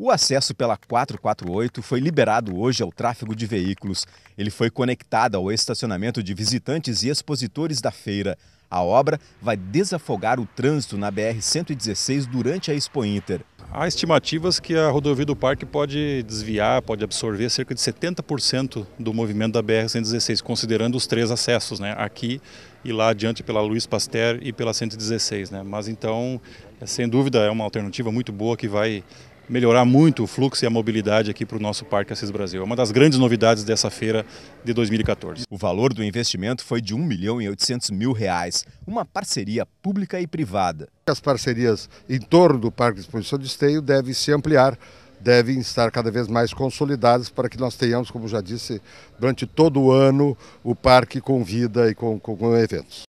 O acesso pela 448 foi liberado hoje ao tráfego de veículos. Ele foi conectado ao estacionamento de visitantes e expositores da feira. A obra vai desafogar o trânsito na BR-116 durante a Expo Inter. Há estimativas que a rodovia do parque pode desviar, pode absorver cerca de 70% do movimento da BR-116, considerando os três acessos, né? aqui e lá adiante pela Luiz Pasteur e pela 116. Né? Mas então, é, sem dúvida, é uma alternativa muito boa que vai melhorar muito o fluxo e a mobilidade aqui para o nosso Parque Assis Brasil. É uma das grandes novidades dessa feira de 2014. O valor do investimento foi de 1 milhão e 800 mil reais, uma parceria pública e privada. As parcerias em torno do Parque de Exposição de Esteio devem se ampliar, devem estar cada vez mais consolidadas para que nós tenhamos, como já disse, durante todo o ano o parque com vida e com, com, com eventos.